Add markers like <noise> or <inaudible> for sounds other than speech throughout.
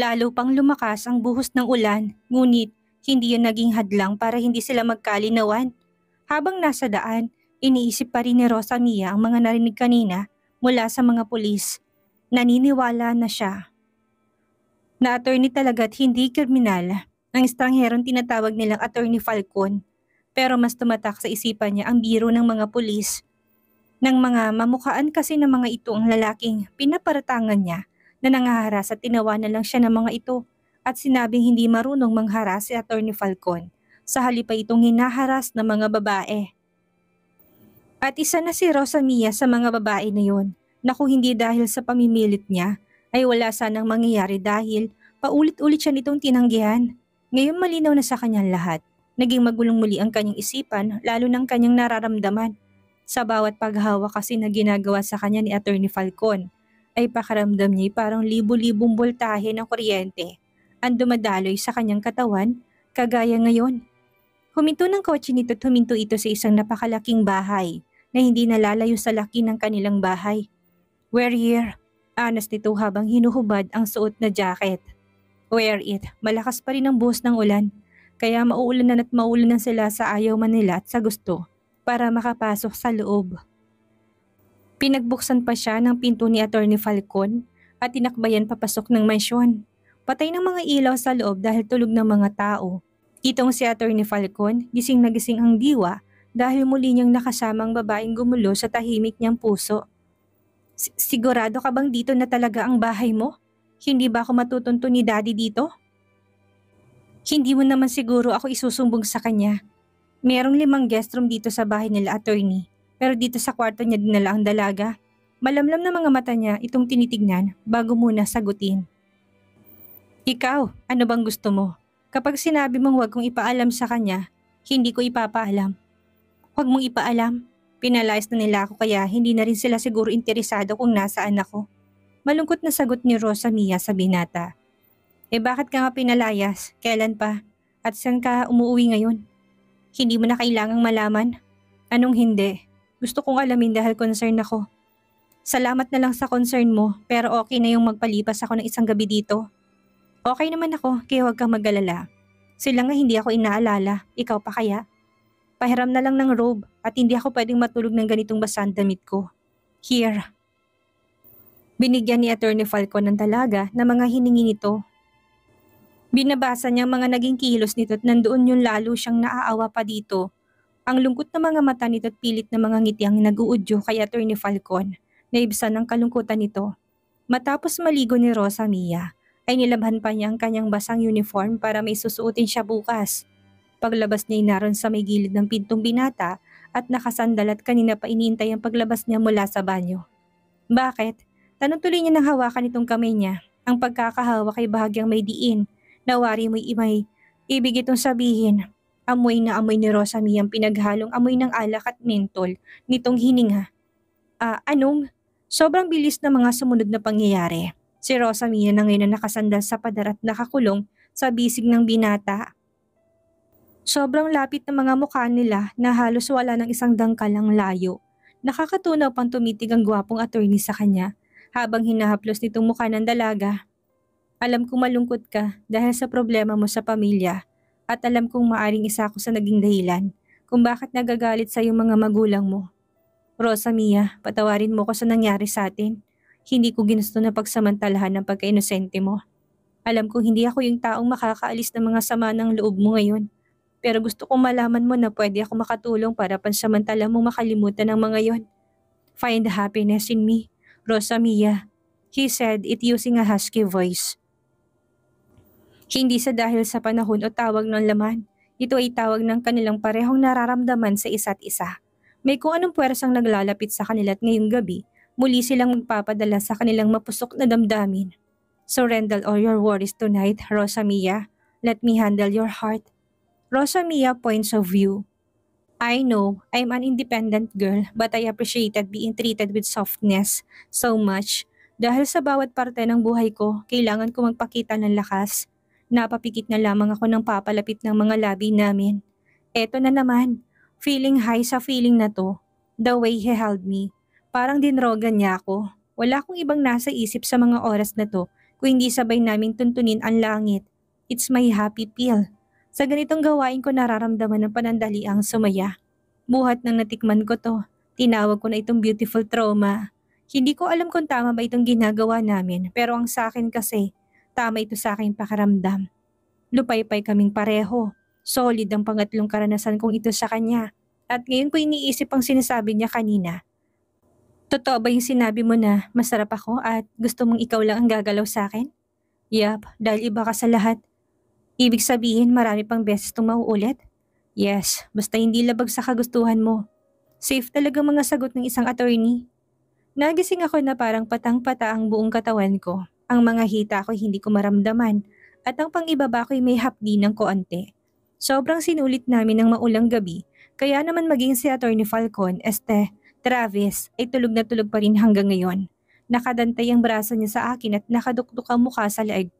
Lalo pang lumakas ang buhos ng ulan, ngunit hindi yun naging hadlang para hindi sila magkalinawan. Habang nasa daan, iniisip pa rin ni Rosa Mia ang mga narinig kanina mula sa mga pulis. Naniniwala na siya. Na attorney talaga at hindi kriminal ang estrangherong tinatawag nilang attorney Falcon. Pero mas tumatak sa isipan niya ang biro ng mga pulis. Nang mga mamukhaan kasi ng mga ito ang lalaking pinaparatangan niya na nangaharas at tinawanan lang siya ng mga ito at sinabing hindi marunong mangharas si Attorney Falcon. Sa halip ay itong hinaharas ng mga babae. At isa na si Rosamia sa mga babae na yun na kung hindi dahil sa pamimilit niya ay wala sanang mangyayari dahil paulit-ulit siya nitong tinanggihan. Ngayon malinaw na sa kanyang lahat. Naging magulong muli ang kanyang isipan lalo ng kanyang nararamdaman sa bawat paghawak kasi na ginagawa sa kanya ni Attorney Falcon ay pakaramdam niya parang libo-libong boltahe ng kuryente ang dumadaloy sa kanyang katawan kagaya ngayon. Huminto ng kotse nito at huminto ito sa isang napakalaking bahay na hindi nalalayo sa laki ng kanilang bahay. We're here, anas nito habang hinuhubad ang suot na jacket. Wear it, malakas pa rin ang buhos ng ulan, kaya mauulan mauulanan at maulanan sila sa ayaw man nila at sa gusto para makapasok sa loob. Pinagbuksan pa siya ng pinto ni Attorney Falcon at tinakbayan papasok ng mansyon. Patay ng mga ilaw sa loob dahil tulog ng mga tao. Itong si Attorney Falcon, gising na gising ang diwa dahil muli niyang nakasamang babaeng gumulo sa tahimik niyang puso. Sigurado ka bang dito na talaga ang bahay mo? Hindi ba ako matutunto ni daddy dito? Hindi mo naman siguro ako isusumbong sa kanya. Merong limang guest room dito sa bahay nila attorney. Pero dito sa kwarto niya dinala ang dalaga. Malamlam na mga mata niya itong tinitignan bago muna sagutin. Ikaw, ano bang gusto mo? Kapag sinabi mong huwag kong ipaalam sa kanya, hindi ko ipapaalam. Huwag mong ipaalam. Pinalayas na nila ako kaya hindi na rin sila siguro interesado kung nasaan ako. Malungkot na sagot ni Rosa Mia sa binata. Eh bakit ka nga pinalayas? Kailan pa? At saan ka umuwi ngayon? Hindi mo na kailangang malaman? Anong hindi? Gusto kong alamin dahil concern ako. Salamat na lang sa concern mo pero okay na yung magpalipas ako ng isang gabi dito. Okay naman ako kaya huwag kang magalala. Sila nga hindi ako inaalala, ikaw pa kaya? Pahiram na lang ng robe at hindi ako pwedeng matulog ng ganitong basang damit ko. Here. Binigyan ni Attorney Falcon ng talaga na mga hiningi nito. Binabasa niya mga naging kilos nito at nandoon yung lalo siyang naaawa pa dito ang lungkot ng mga mata nito at pilit na mga ngiti ang naguudyo kay Attorney Falcon. Naibsan ang kalungkutan nito. Matapos maligo ni Rosa Mia, ay nilabhan pa niya ang kanyang basang uniform para may susuotin siya bukas. Paglabas niya inaron sa may gilid ng pintong binata at nakasandal at kanina pa iniintay ang paglabas niya mula sa banyo. Bakit? Tanong tuloy niya ng hawakan itong kamay niya. Ang pagkakahawak ay bahagyang may diin. Nawari mo'y imay. Ibig itong sabihin, Amoy na amoy ni Rosami ang pinaghalong amoy ng alak at mentol nitong hininga. Ah, anong? Sobrang bilis ng mga sumunod na pangyayari. Si Rosamina na ngayon na nakasandal sa pader at nakakulong sa bisig ng binata. Sobrang lapit ng mga mukha nila na halos wala ng isang dangkal ang layo. Nakakatunaw pang tumitig ang gwapong attorney sa kanya habang hinahaplos nitong mukha ng dalaga. Alam kong malungkot ka dahil sa problema mo sa pamilya at alam kong maaring isa ako sa naging dahilan kung bakit nagagalit sa'yo iyong mga magulang mo. Rosa Mia, patawarin mo ko sa nangyari sa atin. Hindi ko ginusto na pagsamantalahan ang pagka-inosente mo. Alam kong hindi ako yung taong makakaalis ng mga sama ng loob mo ngayon. Pero gusto kong malaman mo na pwede ako makatulong para pansamantala mong makalimutan ang mga yon. Find the happiness in me, Rosa Mia. He said it using a husky voice. Hindi sa dahil sa panahon o tawag ng laman. Ito ay tawag ng kanilang parehong nararamdaman sa isa't isa. May kung anong puwersang naglalapit sa kanila at ngayong gabi, muli silang magpapadala sa kanilang mapusok na damdamin. Surrender all your worries tonight, Rosa Mia. Let me handle your heart. Rosa Mia points of view. I know I'm an independent girl but I appreciated being treated with softness so much. Dahil sa bawat parte ng buhay ko, kailangan ko magpakita ng lakas, Napapikit na lamang ako ng papalapit ng mga labi namin. Eto na naman, feeling high sa feeling na to. The way he held me. Parang dinrogan niya ako. Wala akong ibang nasa isip sa mga oras na to kung hindi sabay naming tuntunin ang langit. It's my happy pill. Sa ganitong gawain ko nararamdaman ng panandali ang sumaya. Buhat nang natikman ko to. Tinawag ko na itong beautiful trauma. Hindi ko alam kung tama ba itong ginagawa namin pero ang sa akin kasi Tama ito sa aking pakaramdam. Lupaypay kaming pareho. Solid ang pangatlong karanasan kong ito sa kanya. At ngayon ko iniisip ang sinasabi niya kanina. Totoo ba yung sinabi mo na masarap ako at gusto mong ikaw lang ang gagalaw sa akin? Yup, dahil iba ka sa lahat. Ibig sabihin marami pang beses itong mauulit? Yes, basta hindi labag sa kagustuhan mo. Safe talaga mga sagot ng isang attorney. Nagising ako na parang patang-pata ang buong katawan ko. Ang mga hita ko hindi ko maramdaman at ang pangibaba ko'y may hapdi ng koante. Sobrang sinulit namin ng maulang gabi, kaya naman maging si Attorney Falcon, este, Travis, ay tulog na tulog pa rin hanggang ngayon. Nakadantay ang braso niya sa akin at nakadukduk ang mukha sa leeg.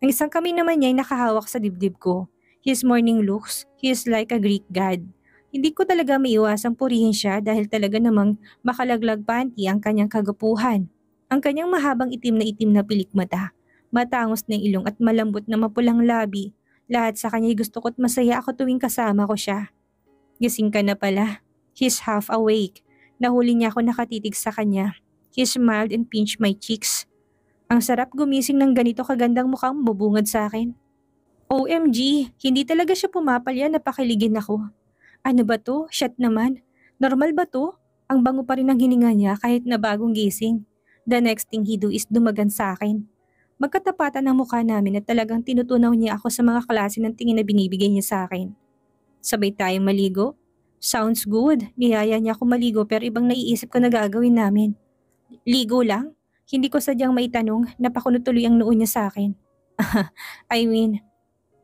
Ang isang kamay naman niya ay nakahawak sa dibdib ko. His morning looks, he is like a Greek god. Hindi ko talaga maiwasang purihin siya dahil talaga namang makalaglag panty ang kanyang kagapuhan. Ang kanyang mahabang itim na itim na pilikmata, matangos na ilong at malambot na mapulang labi. Lahat sa kanya'y gusto ko't masaya ako tuwing kasama ko siya. Gising ka na pala. He's half awake. Nahuli niya ako nakatitig sa kanya. He smiled and pinched my cheeks. Ang sarap gumising ng ganito kagandang mukhang bubungad sa akin. OMG, hindi talaga siya pumapalya na pakiligin ako. Ano ba to? Shut naman. Normal ba to? Ang bango pa rin ang hininga niya kahit na bagong gising. The next thing he do is dumagan sa akin. Magkatapatan ang mukha namin at talagang tinutunaw niya ako sa mga klase ng tingin na binibigay niya sa akin. Sabay tayong maligo. Sounds good. Niyaya niya ako maligo pero ibang naiisip ko na gagawin namin. Ligo lang? Hindi ko sadyang maitanong, napakuno ang noon niya sa akin. <laughs> I mean,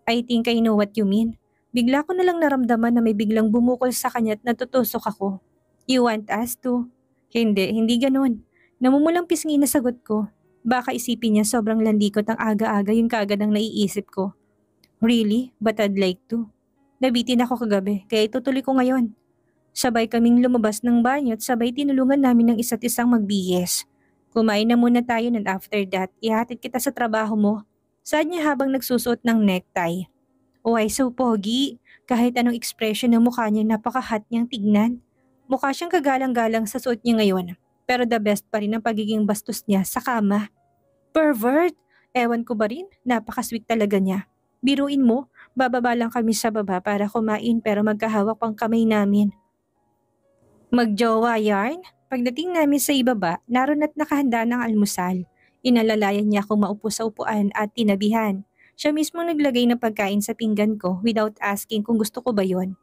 I think I know what you mean. Bigla ko na lang naramdaman na may biglang bumukol sa kanya at natutusok ako. You want us to? Hindi, hindi ganun. Namumulang pisngi na sagot ko. Baka isipin niya sobrang landikot ang aga-aga yung kagad ang naiisip ko. Really? But I'd like to. Nabitin ako kagabi, kaya itutuloy ko ngayon. Sabay kaming lumabas ng banyo at sabay tinulungan namin ng isa't isang magbihes. Kumain na muna tayo and after that, ihatid kita sa trabaho mo. Saad niya habang nagsusuot ng necktie. Oh, ay so pogi. Kahit anong expression ng mukha niya, napakahat niyang tignan. Mukha siyang kagalang-galang sa suot niya ngayon. Pero the best pa rin ang pagiging bastos niya sa kama. Pervert! Ewan ko ba rin, napakasweet talaga niya. Biruin mo, bababa lang kami sa baba para kumain pero magkahawak pang kamay namin. Magjowa yarn? Pagdating namin sa ibaba, naroon at nakahanda ng almusal. Inalalayan niya ako maupo sa upuan at tinabihan. Siya mismo naglagay ng pagkain sa pinggan ko without asking kung gusto ko ba yon.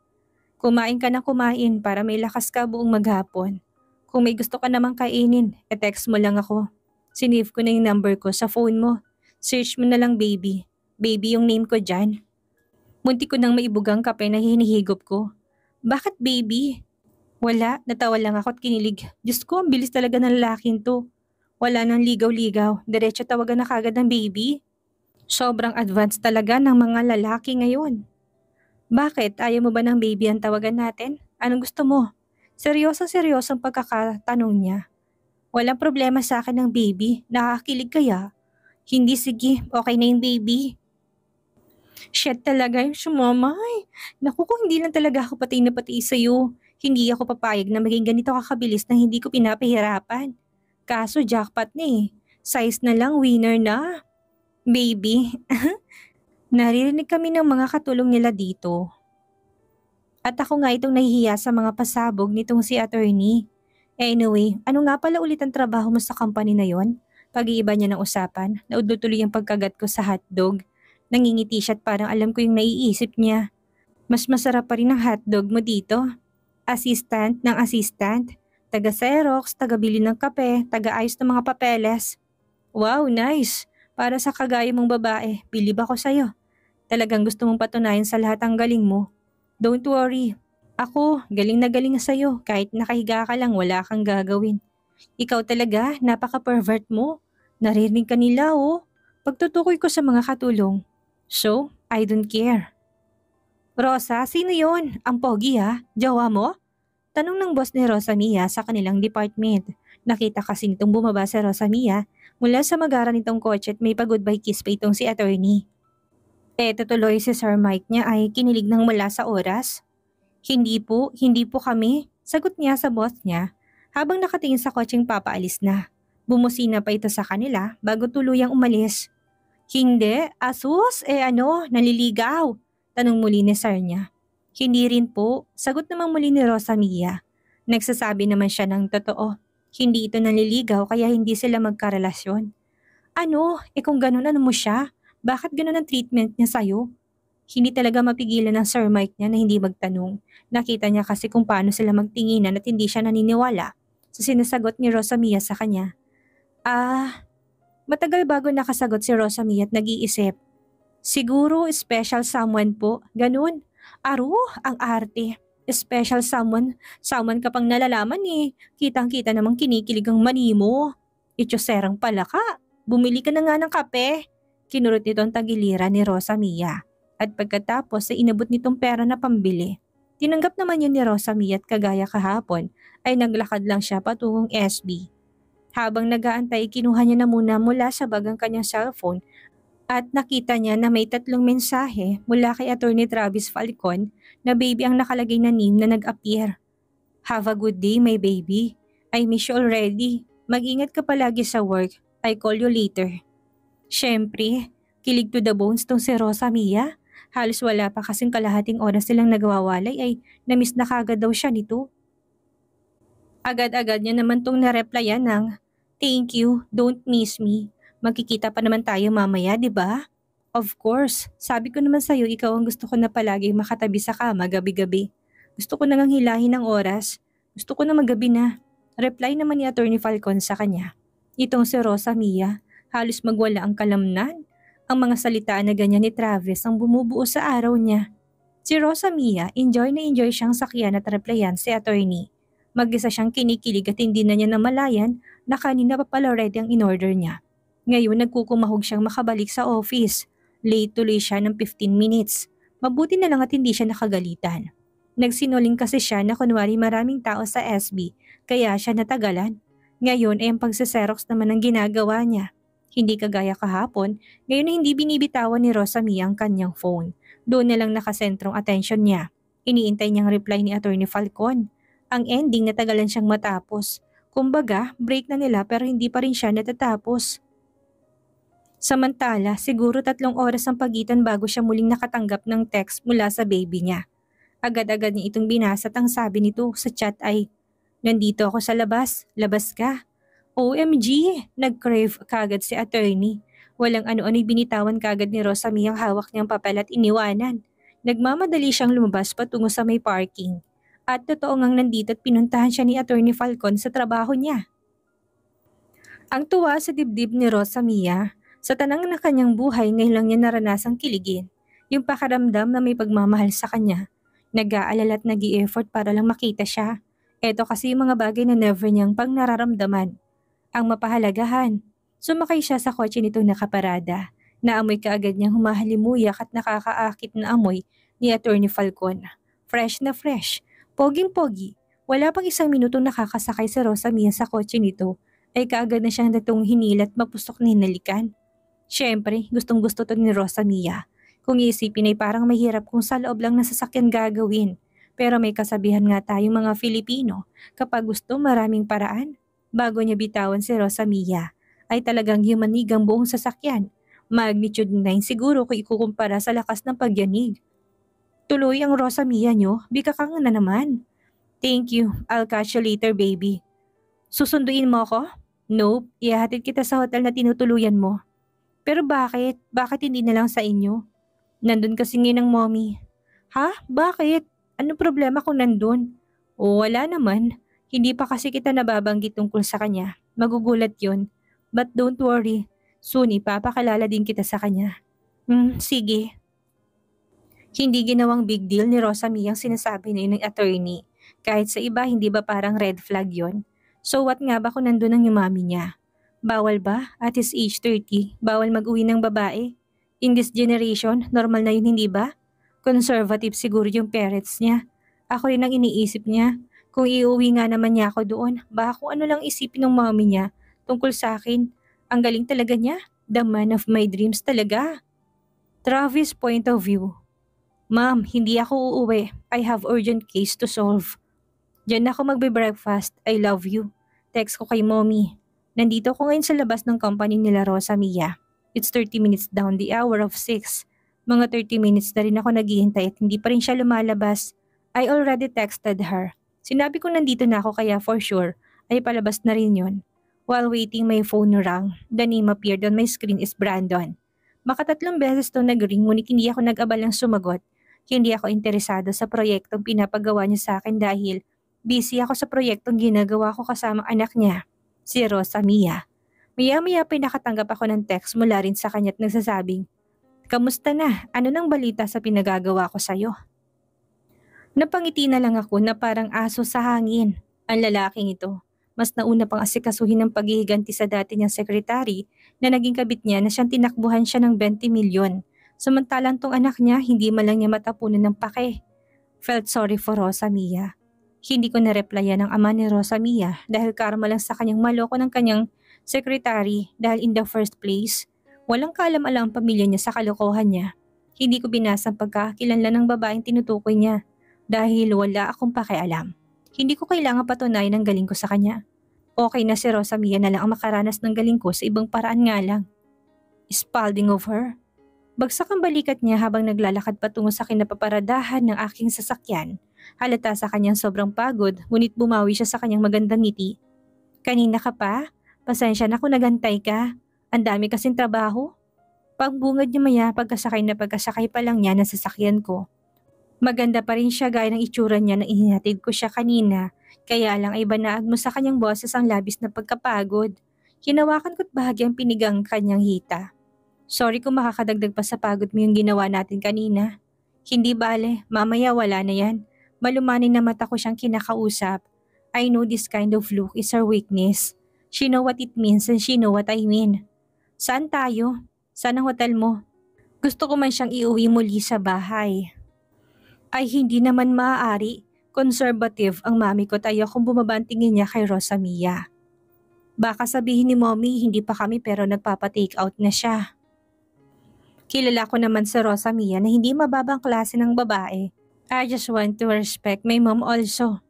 Kumain ka na kumain para may lakas ka buong maghapon. Kung may gusto ka namang kainin, e-text mo lang ako. Sinave ko na yung number ko sa phone mo. Search mo na lang baby. Baby yung name ko dyan. Munti ko nang maibugang kape na hinihigop ko. Bakit baby? Wala, natawa lang ako at kinilig. Diyos ko, ang bilis talaga ng lalaking to. Wala nang ligaw-ligaw, diretso tawagan na kagad ng baby. Sobrang advanced talaga ng mga lalaki ngayon. Bakit? Ayaw mo ba ng baby ang tawagan natin? Anong gusto mo? Seryosong-seryosong pagkakatanong niya. Walang problema sa akin ng baby. Nakakilig kaya? Hindi sige, okay na yung baby. Shit talaga yung sumamay. Naku kung hindi lang talaga ako patay na pati sa'yo. Hindi ako papayag na maging ganito kakabilis na hindi ko pinapahirapan. Kaso jackpot na eh. Size na lang, winner na. Baby. <laughs> Naririnig kami ng mga katulong nila dito at ako nga itong nahihiya sa mga pasabog nitong si attorney. Eh, anyway, ano nga pala ulit ang trabaho mo sa company na yon? Pag-iiba niya ng usapan, naudlutuloy ang pagkagat ko sa hotdog. Nangingiti siya at parang alam ko yung naiisip niya. Mas masarap pa rin ang hotdog mo dito. Assistant ng assistant, taga Xerox, taga bili ng kape, taga ayos ng mga papeles. Wow, nice! Para sa kagaya mong babae, bilib ako sa'yo. Talagang gusto mong patunayan sa lahat ang galing mo. Don't worry. Ako, galing na galing sa'yo. Kahit nakahiga ka lang, wala kang gagawin. Ikaw talaga, napaka-pervert mo. Naririnig ka nila, oh. Pagtutukoy ko sa mga katulong. So, I don't care. Rosa, sino yon? Ang pogi ha? Jawa mo? Tanong ng boss ni Rosa Mia sa kanilang department. Nakita kasi nitong bumaba si Rosa Mia mula sa magara nitong kotse at may pag-goodbye kiss pa itong si attorney. Eh, Tete tuloy si Sir Mike niya ay kinilig ng mula sa oras. Hindi po, hindi po kami, sagot niya sa boss niya habang nakatingin sa kotseng papaalis na. Bumusina pa ito sa kanila bago tuluyang umalis. Hindi, asus, eh ano, naliligaw, tanong muli ni Sir niya. Hindi rin po, sagot naman muli ni Rosa Mia. Nagsasabi naman siya ng totoo. Hindi ito naliligaw kaya hindi sila magkarelasyon. Ano, eh kung ganun ano mo siya? Bakit ganun ang treatment niya sa'yo? Hindi talaga mapigilan ng Sir Mike niya na hindi magtanong. Nakita niya kasi kung paano sila magtinginan at hindi siya naniniwala. sa sinasagot ni Rosamia sa kanya. Ah, matagal bago nakasagot si Rosamia at nag-iisip. Siguro special someone po, ganun. Aro, ang arte. Special someone, someone ka pang nalalaman eh. Kitang-kita namang kinikilig ang mani mo. Ityoserang pala ka. Bumili ka na nga ng kape. Kinurot nito ang tagiliran ni Rosa Mia. At pagkatapos ay inabot nitong pera na pambili. Tinanggap naman yun ni Rosa Mia at kagaya kahapon ay naglakad lang siya patungong SB. Habang nagaantay, kinuha niya na muna mula sa bagang kanyang cellphone at nakita niya na may tatlong mensahe mula kay Attorney Travis Falcon na baby ang nakalagay na name na nag-appear. Have a good day, my baby. I miss you already. Mag-ingat ka palagi sa work. I call you later. Siyempre, kilig to the bones tong si Rosa Mia. Halos wala pa kasing kalahating oras silang nagwawalay ay namiss na kagad daw siya nito. Agad-agad niya naman tong nareplyan ng, Thank you, don't miss me. Magkikita pa naman tayo mamaya, di ba? Of course, sabi ko naman sa'yo ikaw ang gusto ko na palaging makatabi sa kama gabi-gabi. Gusto ko nang hilahin ng oras. Gusto ko na magabi na. Reply naman ni Attorney Falcon sa kanya. Itong si Rosa Mia, Halos magwala ang kalamnan. Ang mga salita na ganyan ni Travis ang bumubuo sa araw niya. Si Rosa Mia, enjoy na enjoy siyang sakyan at replyan si attorney. Mag-isa siyang kinikilig at hindi na niya namalayan na kanina pa pala ready ang in-order niya. Ngayon nagkukumahog siyang makabalik sa office. Late tuloy siya ng 15 minutes. Mabuti na lang at hindi siya nakagalitan. Nagsinuling kasi siya na kunwari maraming tao sa SB, kaya siya natagalan. Ngayon ay eh, ang pagsaserox naman ang ginagawa niya. Hindi kagaya kahapon, ngayon na hindi binibitawan ni Rosami ang kanyang phone. Doon na lang nakasentrong attention niya. Iniintay niyang reply ni Attorney Falcon. Ang ending na tagalan siyang matapos. Kumbaga, break na nila pero hindi pa rin siya natatapos. Samantala, siguro tatlong oras ang pagitan bago siya muling nakatanggap ng text mula sa baby niya. Agad-agad niya itong binasa at ang sabi nito sa chat ay, Nandito ako sa labas, labas ka. OMG! Nag-crave kagad si attorney. Walang ano-ano'y binitawan kagad ni Rosami ang hawak niyang papel at iniwanan. Nagmamadali siyang lumabas patungo sa may parking. At totoo ngang nandito at pinuntahan siya ni Attorney Falcon sa trabaho niya. Ang tuwa sa dibdib ni Rosa Mia, sa tanang na kanyang buhay ngayon lang niya naranasang kiligin, yung pakaramdam na may pagmamahal sa kanya. Nag-aalala at nag effort para lang makita siya. Ito kasi yung mga bagay na never niyang pang nararamdaman ang mapahalagahan. Sumakay siya sa kotse nitong nakaparada. Naamoy kaagad niyang humahalimuyak at nakakaakit na amoy ni Attorney Falcon. Fresh na fresh. Poging-pogi. Wala pang isang minutong nakakasakay si Rosa Mia sa kotse nito ay kaagad na siyang datong hinil at mapusok na hinalikan. Siyempre, gustong gusto to ni Rosa Mia. Kung iisipin ay parang mahirap kung sa loob lang ng gagawin. Pero may kasabihan nga tayong mga Filipino, kapag gusto maraming paraan bago niya bitawan si Rosamia ay talagang yumanig ang buong sasakyan. Magnitude 9 siguro kung ikukumpara sa lakas ng pagyanig. Tuloy ang Rosamia nyo, bika ka na naman. Thank you, I'll catch you later baby. Susunduin mo ako? Nope, ihahatid kita sa hotel na tinutuluyan mo. Pero bakit? Bakit hindi na lang sa inyo? Nandun kasi ngayon ang mommy. Ha? Bakit? Ano problema kung nandun? O wala naman. Hindi pa kasi kita nababanggit tungkol sa kanya. Magugulat yun. But don't worry, soon ipapakilala din kita sa kanya. Hmm, sige. Hindi ginawang big deal ni Rosamie ang sinasabi na yun ng attorney. Kahit sa iba, hindi ba parang red flag yon? So what nga ba kung nandun ang umami niya? Bawal ba? At his age 30, bawal mag-uwi ng babae? In this generation, normal na yun hindi ba? Conservative siguro yung parents niya. Ako rin ang iniisip niya. Kung iuwi nga naman niya ako doon, baka kung ano lang isipin ng mami niya tungkol sa akin. Ang galing talaga niya. The man of my dreams talaga. Travis point of view. Ma'am, hindi ako uuwi. I have urgent case to solve. Diyan ako magbe-breakfast. I love you. Text ko kay mommy. Nandito ko ngayon sa labas ng company nila Rosa Mia. It's 30 minutes down the hour of 6. Mga 30 minutes na rin ako naghihintay at hindi pa rin siya lumalabas. I already texted her. Sinabi ko nandito na ako kaya for sure ay palabas na rin yon. While waiting, my phone rang. The name appeared on my screen is Brandon. Makatatlong beses to nag-ring ngunit hindi ako nag-abalang sumagot. Hindi ako interesado sa proyektong pinapagawa niya sa akin dahil busy ako sa proyektong ginagawa ko kasama anak niya, si Rosa Mia. Maya-maya pinakatanggap ako ng text mula rin sa kanya kanya't nagsasabing, Kamusta na? Ano nang balita sa pinagagawa ko sa'yo? Napangiti na lang ako na parang aso sa hangin. Ang lalaking ito. Mas nauna pang asikasuhin ng paghihiganti sa dati niyang sekretary na naging kabit niya na siyang tinakbuhan siya ng 20 milyon. Samantalang tong anak niya, hindi man lang niya matapunan ng pake. Felt sorry for Rosa Mia. Hindi ko na-replyan ang ama ni Rosa Mia dahil karma lang sa kanyang maloko ng kanyang sekretary dahil in the first place, walang kalam-alam ang pamilya niya sa kalokohan niya. Hindi ko binasa ang pagkakakilanlan ng babaeng tinutukoy niya dahil wala akong pakialam. Hindi ko kailangan patunay ng galing ko sa kanya. Okay na si Rosamia na lang ang makaranas ng galing ko sa ibang paraan nga lang. Spalding of her. Bagsak ang balikat niya habang naglalakad patungo sa kinapaparadahan ng aking sasakyan. Halata sa kanyang sobrang pagod, ngunit bumawi siya sa kanyang magandang ngiti. Kanina ka pa? Pasensya na kung nagantay ka. Ang dami kasing trabaho. Pagbungad niya maya pagkasakay na pagkasakay pa lang niya ng sasakyan ko. Maganda pa rin siya gaya ng itsura niya na inihatid ko siya kanina, kaya lang ay banaag mo sa kanyang boses ang labis na pagkapagod. Kinawakan ko't bahagi ang pinigang kanyang hita. Sorry kung makakadagdag pa sa pagod mo yung ginawa natin kanina. Hindi bale, mamaya wala na yan. Malumanin na mata ko siyang kinakausap. I know this kind of look is her weakness. She know what it means and she know what I mean. Saan tayo? Saan ang hotel mo? Gusto ko man siyang iuwi muli sa bahay. Ay hindi naman maaari. Conservative ang mami ko tayo kung bumabantingin niya kay Rosamia. Baka sabihin ni mommy hindi pa kami pero nagpapa-take out na siya. Kilala ko naman sa Rosamia na hindi mababang klase ng babae. I just want to respect my mom also.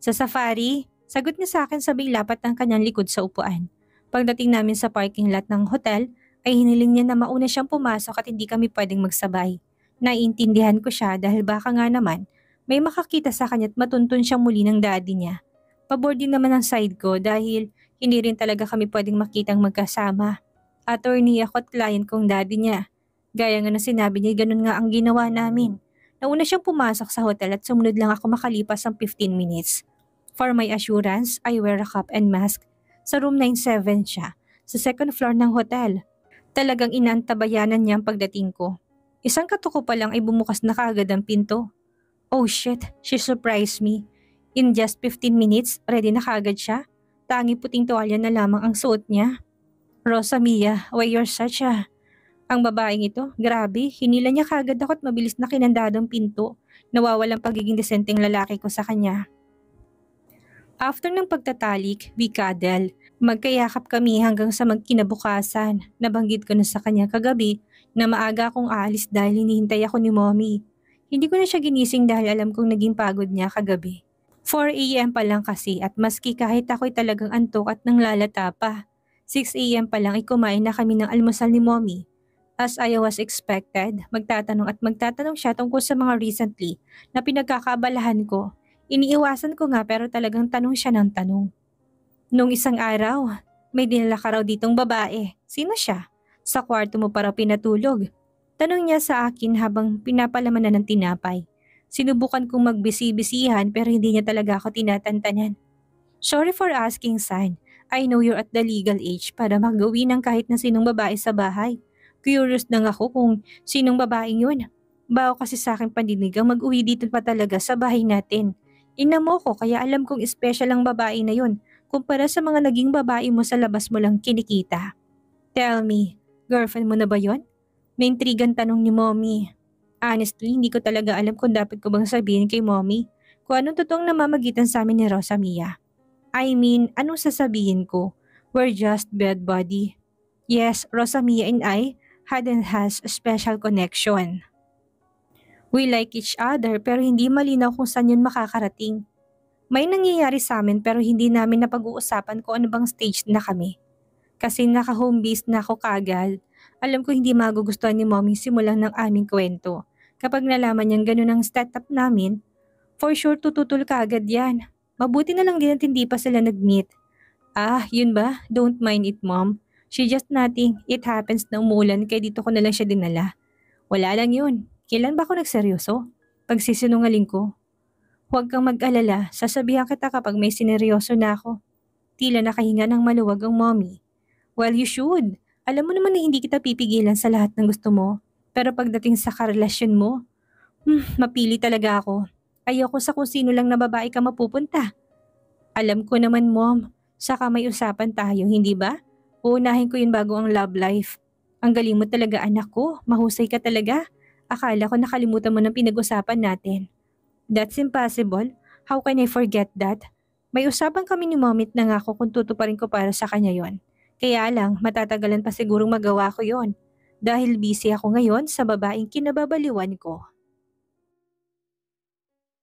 Sa safari, sagot niya sa akin sabing lapat ng kanyang likod sa upuan. Pagdating namin sa parking lot ng hotel, ay hiniling niya na mauna siyang pumasok at hindi kami pwedeng magsabay. Naiintindihan ko siya dahil baka nga naman may makakita sa kanya at matuntun siyang muli ng daddy niya. Pabor din naman ang side ko dahil hindi rin talaga kami pwedeng makitang magkasama. Attorney ako at client kong daddy niya. Gaya nga na sinabi niya, ganun nga ang ginawa namin. Nauna siyang pumasok sa hotel at sumunod lang ako makalipas ang 15 minutes. For my assurance, I wear a cap and mask. Sa room 97 siya, sa second floor ng hotel. Talagang inantabayanan niya ang pagdating ko. Isang katuko pa lang ay bumukas na kaagad ang pinto. Oh shit, she surprised me. In just 15 minutes, ready na kaagad siya. Tangi puting tuwalya na lamang ang suot niya. Rosa Mia, why you're such a... Ang babaeng ito, grabe, hinila niya kagad ako at mabilis na kinandadong pinto. Nawawalang pagiging desenteng lalaki ko sa kanya. After ng pagtatalik, we Bikadel, magkayakap kami hanggang sa magkinabukasan. Nabanggit ko na sa kanya kagabi na maaga akong aalis dahil hinihintay ako ni mommy. Hindi ko na siya ginising dahil alam kong naging pagod niya kagabi. 4am pa lang kasi at maski kahit ako'y talagang antok at nanglalata pa. 6am pa lang ay kumain na kami ng almusal ni mommy. As I was expected, magtatanong at magtatanong siya tungkol sa mga recently na pinagkakaabalahan ko. Iniiwasan ko nga pero talagang tanong siya ng tanong. Nung isang araw, may dinala ka raw ditong babae. Sino siya? sa kwarto mo para pinatulog. Tanong niya sa akin habang pinapalamanan ng tinapay. Sinubukan kong magbisi-bisihan pero hindi niya talaga ako tinatantanan. Sorry for asking, son. I know you're at the legal age para maggawin ng kahit na sinong babae sa bahay. Curious lang ako kung sinong babae yun. Bao kasi sa akin pandinig ang mag-uwi dito pa talaga sa bahay natin. Ina mo ko kaya alam kong special ang babae na yun kumpara sa mga naging babae mo sa labas mo lang kinikita. Tell me, Girlfriend mo na ba yon? May intrigan tanong ni mommy. Honestly, hindi ko talaga alam kung dapat ko bang sabihin kay mommy kung anong totoong namamagitan sa amin ni Rosa Mia. I mean, anong sasabihin ko? We're just bed body. Yes, Rosa Mia and I had and has a special connection. We like each other pero hindi malinaw kung saan yun makakarating. May nangyayari sa amin pero hindi namin napag-uusapan kung ano bang stage na kami. Kasi naka-home base na ako kagad. Alam ko hindi magugustuhan ni mommy simulan ng aming kwento. Kapag nalaman niyang ganun ang setup namin, for sure tututol ka agad yan. Mabuti na lang din at hindi pa sila nag-meet. Ah, yun ba? Don't mind it, mom. She just nothing. It happens na umulan kaya dito ko na lang siya dinala. Wala lang yun. Kailan ba ako nagseryoso? Pagsisinungaling ko. Huwag kang mag-alala. Sasabihan kita kapag may sineryoso na ako. Tila nakahinga ng maluwag ang mommy. Well, you should. Alam mo naman na hindi kita pipigilan sa lahat ng gusto mo. Pero pagdating sa karelasyon mo, hmm, mapili talaga ako. Ayoko sa kung sino lang na babae ka mapupunta. Alam ko naman, mom. Saka may usapan tayo, hindi ba? Uunahin ko yun bago ang love life. Ang galing mo talaga, anak ko. Mahusay ka talaga. Akala ko nakalimutan mo ng pinag-usapan natin. That's impossible. How can I forget that? May usapan kami ni Momit na nga ako kung tutuparin ko para sa kanya yon. Kaya lang, matatagalan pa sigurong magawa ko yon dahil busy ako ngayon sa babaeng kinababaliwan ko.